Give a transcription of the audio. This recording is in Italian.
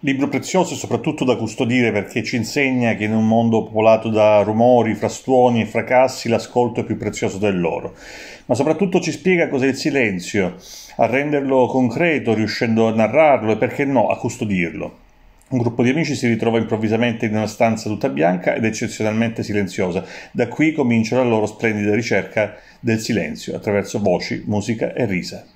Libro prezioso e soprattutto da custodire perché ci insegna che in un mondo popolato da rumori, frastuoni e fracassi l'ascolto è più prezioso dell'oro. Ma soprattutto ci spiega cos'è il silenzio, a renderlo concreto, riuscendo a narrarlo e perché no, a custodirlo. Un gruppo di amici si ritrova improvvisamente in una stanza tutta bianca ed eccezionalmente silenziosa. Da qui comincia la loro splendida ricerca del silenzio attraverso voci, musica e risa.